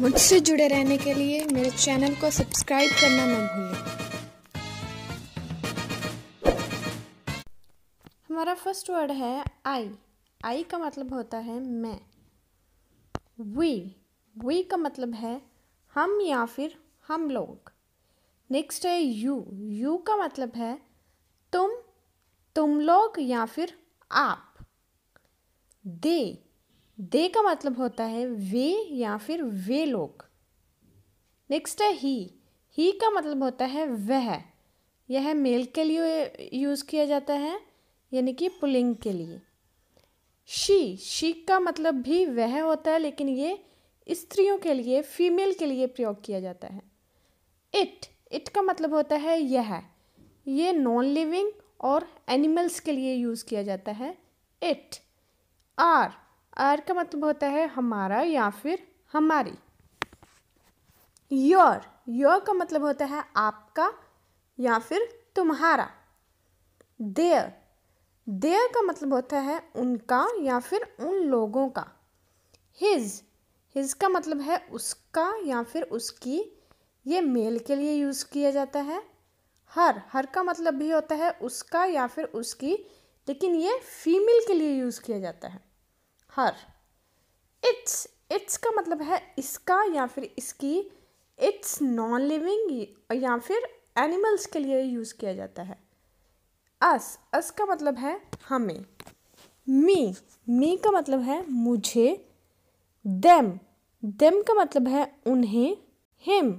मुझसे जुड़े रहने के लिए मेरे चैनल को सब्सक्राइब करना ना भूलें हमारा फर्स्ट वर्ड है आई आई का मतलब होता है मैं वी वी का मतलब है हम या फिर हम लोग नेक्स्ट है यू यू का मतलब है तुम तुम लोग या फिर आप दे दे का मतलब होता है वे या फिर वे लोग नेक्स्ट है ही ही का मतलब होता है वह यह मेल के लिए यूज़ किया जाता है यानी कि पुलिंग के लिए शी शी का मतलब भी वह होता है लेकिन ये स्त्रियों के लिए फीमेल के लिए प्रयोग किया जाता है इट इट का मतलब होता है यह ये नॉन लिविंग और एनिमल्स के लिए यूज़ किया जाता है इट आर आर का मतलब होता है हमारा या फिर हमारी योर योर का मतलब होता है आपका या फिर तुम्हारा देयर देयर का मतलब होता है उनका या फिर उन लोगों का हिज हिज का मतलब है उसका या फिर उसकी ये मेल के लिए यूज़ किया जाता है हर हर का मतलब भी होता है उसका या फिर उसकी लेकिन ये फीमेल के लिए यूज़ किया जाता है हर इट्स इट्स का मतलब है इसका या फिर इसकी इट्स नॉन लिविंग या फिर एनिमल्स के लिए यूज़ किया जाता है अस अस का मतलब है हमें मी मी का मतलब है मुझे देम देम का मतलब है उन्हें हिम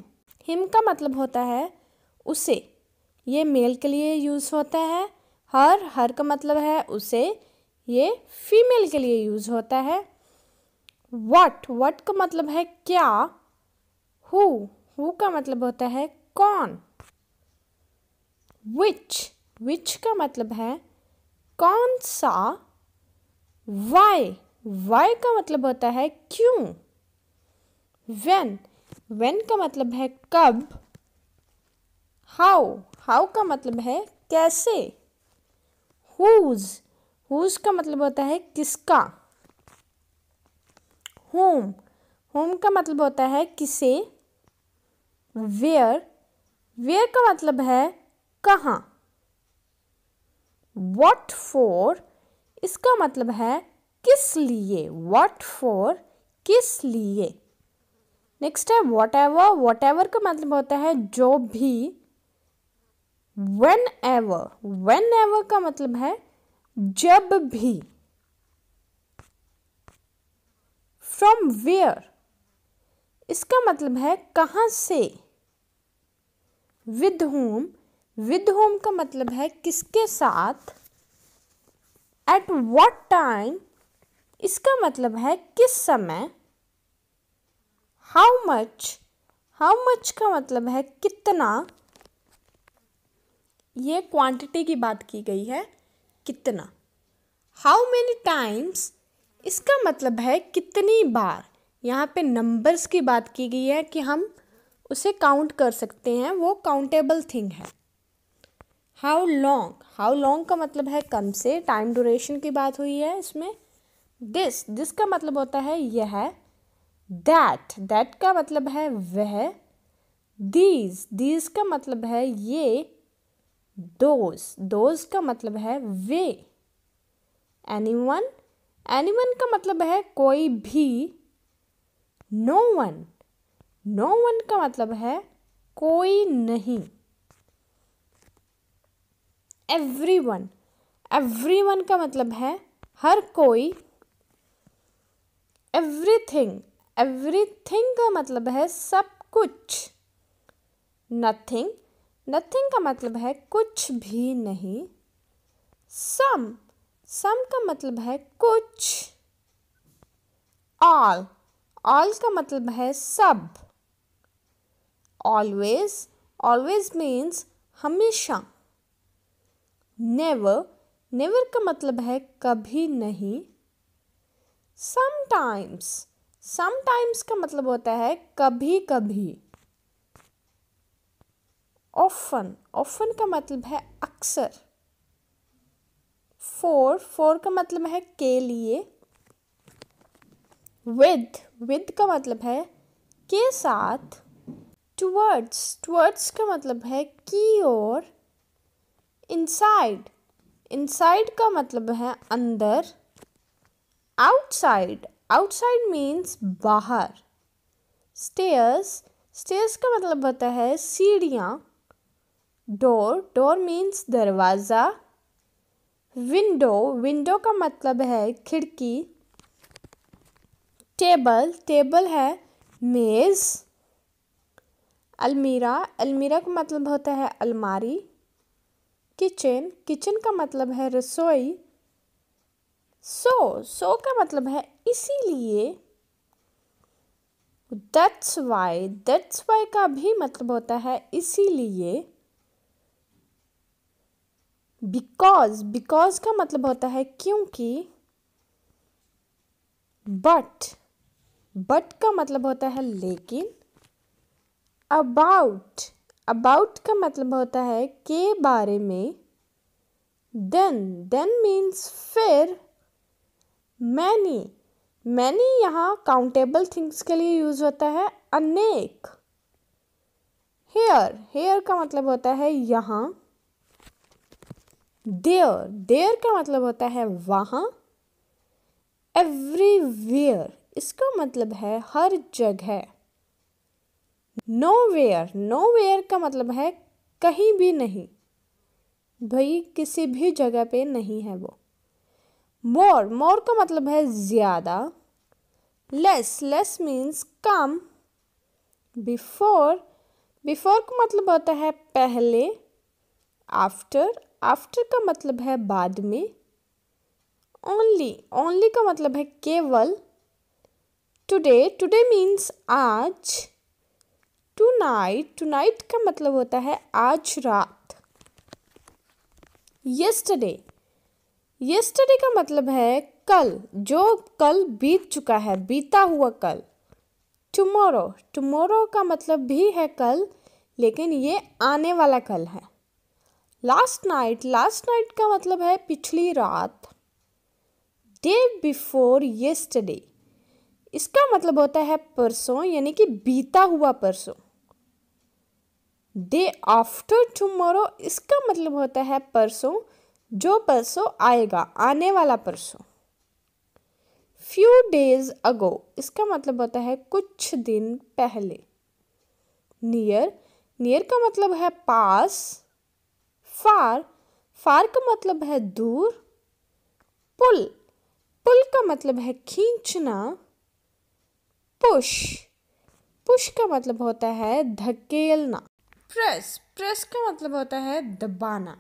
हिम का मतलब होता है उसे ये मेल के लिए यूज़ होता है हर हर का मतलब है उसे ये फीमेल के लिए यूज होता है वट वट का मतलब है क्या हु हु का मतलब होता है कौन विच विच का मतलब है कौन सा वाई वाई का मतलब होता है क्यों वेन वेन का मतलब है कब हाउ हाउ का मतलब है कैसे हुज हुज का मतलब होता है किसका होम होम का मतलब होता है किसे वेयर वेयर का मतलब है कहाँ वॉट फॉर इसका मतलब है किस लिए वॉट फॉर किस लिए नेक्स्ट है वॉट एवर वॉट एवर का मतलब होता है जो भी वेन एवर वेन एवर का मतलब है जब भी फ्रॉम वेयर इसका मतलब है कहाँ से विद होम विद होम का मतलब है किसके साथ एट वॉट टाइम इसका मतलब है किस समय हाउ मच हाउ मच का मतलब है कितना ये क्वांटिटी की बात की गई है कितना हाउ मैनी टाइम्स इसका मतलब है कितनी बार यहाँ पे नंबर्स की बात की गई है कि हम उसे काउंट कर सकते हैं वो काउंटेबल थिंग है हाउ लॉन्ग हाउ लॉन्ग का मतलब है कम से टाइम ड्यूरेशन की बात हुई है इसमें दिस दिस का मतलब होता है यह दैट दैट का मतलब है वह दीज दीज का मतलब है ये दोज दोज का मतलब है वे एनी वन का मतलब है कोई भी नो वन नो वन का मतलब है कोई नहीं एवरी वन एवरी वन का मतलब है हर कोई एवरी एवरी एवरीथिंग का मतलब है सब कुछ नथिंग नथिंग का मतलब है कुछ भी नहीं सम सम का मतलब है कुछ ऑल ऑल का मतलब है सब ऑलवेज ऑलवेज मीन्स हमेशा नेवर नेवर का मतलब है कभी नहीं समटाइम्स समटाइम्स का मतलब होता है कभी कभी ऑफन ऑफन का मतलब है अक्सर फोर फोर का मतलब है के लिए विद विद का मतलब है के साथ टुवर्ड्स टुवर्ड्स का मतलब है की ओर इनसाइड इनसाइड का मतलब है अंदर आउटसाइड आउटसाइड मीन्स बाहर स्टेयर्स स्टेयर्स का मतलब होता है सीढ़ियाँ डोर डोर मीन्स दरवाज़ा विंडो विंडो का मतलब है खिड़की टेबल टेबल है मेज़ अलमीरा अलमीरा का मतलब होता है अलमारी किचन किचन का मतलब है रसोई सो सो का मतलब है इसीलिए दट्स वाई दट्स वाई का भी मतलब होता है इसीलिए बिकॉज बिकॉज का मतलब होता है क्योंकि बट बट का मतलब होता है लेकिन अबाउट अबाउट का मतलब होता है के बारे में देन देन मीन्स फिर मैनी मैनी यहाँ काउंटेबल थिंग्स के लिए यूज होता है अनेक हेयर हेयर का मतलब होता है यहाँ देयर देयर का मतलब होता है वहाँ एवरीवेयर इसका मतलब है हर जगह नो वेयर नो वेयर का मतलब है कहीं भी नहीं भाई किसी भी जगह पे नहीं है वो मोर मोर का मतलब है ज़्यादा लेस लेस मीन्स कम बिफोर बिफोर का मतलब होता है पहले आफ्टर आफ्टर का मतलब है बाद में ओनली ओनली का मतलब है केवल टुडे टुडे मीन्स आज टू नाइट टू नाइट का मतलब होता है आज रात यस्टरडे यस्टरडे का मतलब है कल जो कल बीत चुका है बीता हुआ कल टुमोरो टुमोरो का मतलब भी है कल लेकिन ये आने वाला कल है लास्ट नाइट लास्ट नाइट का मतलब है पिछली रात डे बिफोर येस्टडे इसका मतलब होता है परसों यानी कि बीता हुआ परसों डे आफ्टर टुमारो इसका मतलब होता है परसों जो परसों आएगा आने वाला परसों फ्यू डेज अगो इसका मतलब होता है कुछ दिन पहले नियर नियर का मतलब है पास फार फार का मतलब है दूर पुल पुल का मतलब है खींचना पुश पुश का मतलब होता है धकेलना प्रेस प्रेस का मतलब होता है दबाना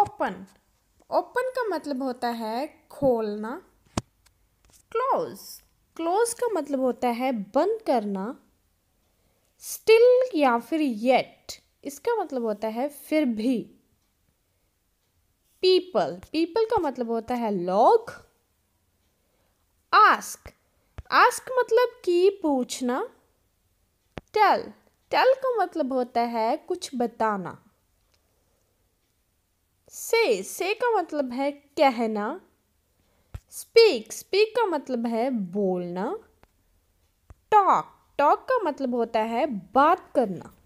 ओपन ओपन का मतलब होता है खोलना क्लोज क्लोज का मतलब होता है बंद करना स्टिल या फिर येट इसका मतलब होता है फिर भी पीपल पीपल का मतलब होता है लोग आस्क आस्क मतलब कि पूछना टेल टेल का मतलब होता है कुछ बताना से से का मतलब है कहना स्पीक स्पीक का मतलब है बोलना टॉक टॉक का मतलब होता है बात करना